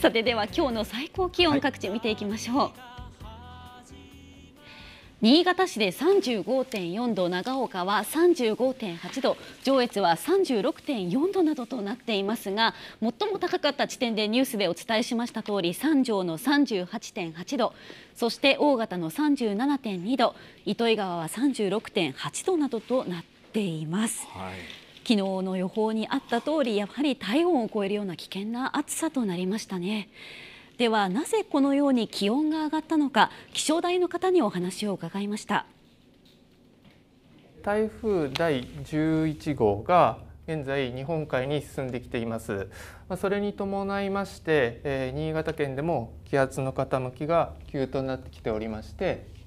さてでは今日の最高気温各地見ていきましょう、はい、新潟市で35.4度長岡は35.8度上越は36.4度などとなっていますが最も高かった地点でニュースでお伝えしました通り三条の38.8度そして大型の37.2度糸魚川は36.8度などとなっています。はい昨日の予報にあった通りやはり体温を超えるような危険な暑さとなりましたねではなぜこのように気温が上がったのか気象台の方にお話を伺いました台風第11号が現在日本海に進んできていますそれに伴いまして新潟県でも気圧の傾きが急となってきておりまして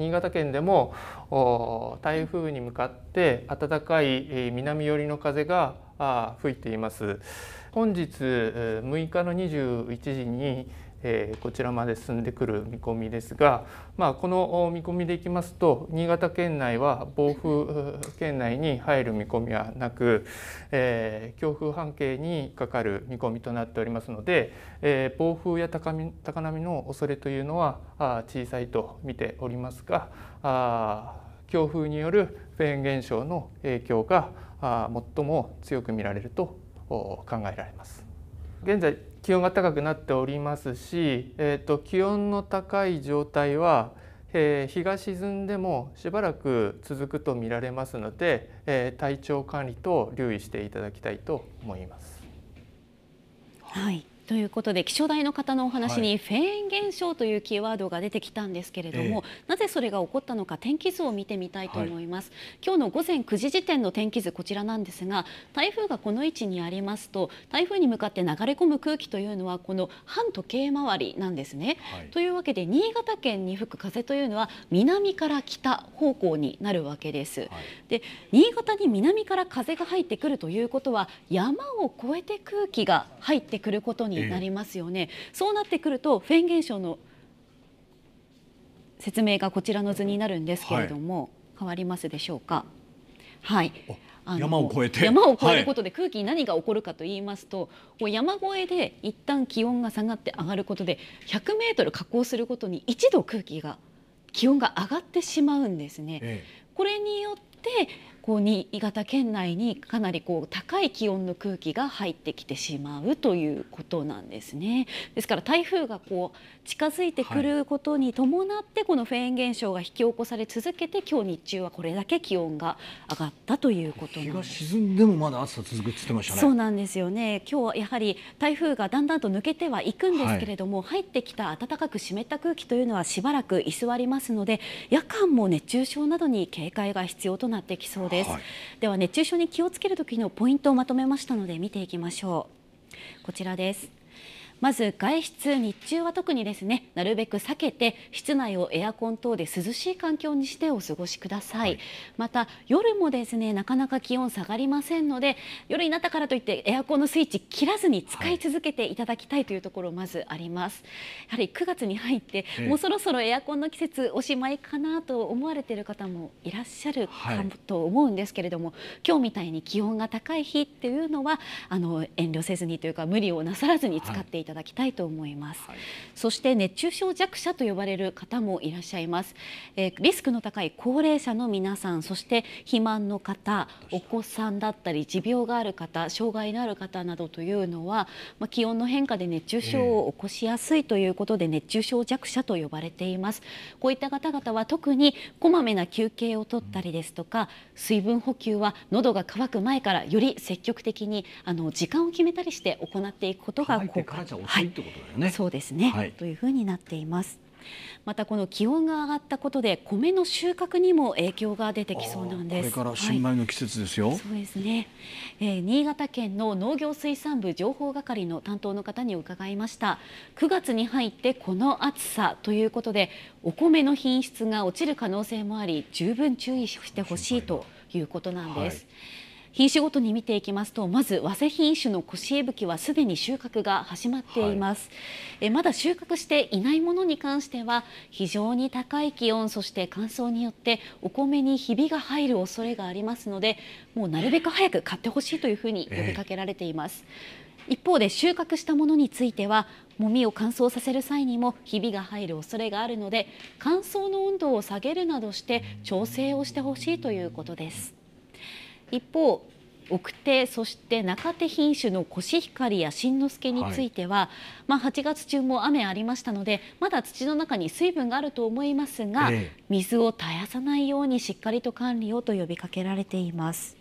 新潟県でも台風に向かって暖かい南寄りの風が吹いています。本日6日の21時にえこちらまで進んでくる見込みですが、まあ、この見込みでいきますと新潟県内は暴風圏内に入る見込みはなく、え強風半径にかかる見込みとなっておりますので、え暴風や高波の恐れというのは小さいと見ておりますが強風によるフェーン現象の影響が最も強く見られると考えられます。現在気温が高くなっておりますし、えーと、気温の高い状態は、えー、日が沈んでもしばらく続くと見られますので、えー、体調管理と留意していただきたいと思います。はいということで気象台の方のお話に、フェーン現象というキーワードが出てきたんですけれども、えー、なぜそれが起こったのか天気図を見てみたいと思います、はい、今日の午前9時時点の天気図こちらなんですが台風がこの位置にありますと台風に向かって流れ込む空気というのはこの反時計回りなんですね、はい、というわけで新潟県に吹く風というのは南から北方向になるわけです、はい、で新潟に南から風が入ってくるということは山を越えて空気が入ってくることにになりますよね。そうなってくるとフェーン現象の説明がこちらの図になるんですけれども、はい、変わりますでしょうか。はい。山を越えて山を越えることで空気に何が起こるかと言いますと、はい、山越えで一旦気温が下がって上がることで100メートル下降することに1度空気が気温が上がってしまうんですね。ええ、これによってこう新潟県内にかなりこう高い気温の空気が入ってきてしまうということなんですね。ですから台風がこう近づいてくることに伴ってこのフェーン現象が引き起こされ続けて今日日中はこれだけ気温が上がったということなんです。沈んでもまだ暑さ続くってってましたね。そうなんですよね。今日はやはり台風がだんだんと抜けてはいくんですけれども、はい、入ってきた暖かく湿った空気というのはしばらく居座りますので、夜間も熱中症などに警戒が必要となってきそうです。です、はい、では熱中症に気をつける時のポイントをまとめましたので見ていきましょうこちらですまず外出日中は特にですねなるべく避けて室内をエアコン等で涼しい環境にしてお過ごしください、はい、また夜もですねなかなか気温下がりませんので夜になったからといってエアコンのスイッチ切らずに使い続けていただきたいというところまずあります、はい、やはり9月に入ってもうそろそろエアコンの季節おしまいかなと思われている方もいらっしゃるかと思うんですけれども、はい、今日みたいに気温が高い日っていうのはあの遠慮せずにというか無理をなさらずに使っていたただきたいと思います、はい、そして熱中症弱者と呼ばれる方もいらっしゃいます、えー、リスクの高い高齢者の皆さんそして肥満の方お子さんだったり持病がある方障害のある方などというのは、まあ、気温の変化で熱中症を起こしやすいということで、熱中症弱者と呼ばれていますこういった方々は特にこまめな休憩を取ったりですとか水分補給は喉が渇く前からより積極的にあの時間を決めたりして行っていくことが効果的遅いってことだよね、はい、そうですね、はい、というふうになっていますまたこの気温が上がったことで米の収穫にも影響が出てきそうなんですこれから新米の季節ですよ、はい、そうですね、えー、新潟県の農業水産部情報係の担当の方に伺いました9月に入ってこの暑さということでお米の品質が落ちる可能性もあり十分注意してほしいということなんです、はい品種ごとに見ていきますとまず和製品種のコシエブキはすでに収穫が始まっています、はい、まだ収穫していないものに関しては非常に高い気温そして乾燥によってお米にひびが入る恐れがありますのでもうなるべく早く買ってほしいというふうに呼びかけられています、えー、一方で収穫したものについてはもみを乾燥させる際にもひびが入る恐れがあるので乾燥の温度を下げるなどして調整をしてほしいということです一方奥手そして中手品種のコシヒカリや新之助については、はい、まあ、8月中も雨ありましたのでまだ土の中に水分があると思いますが、ええ、水を絶やさないようにしっかりと管理をと呼びかけられています。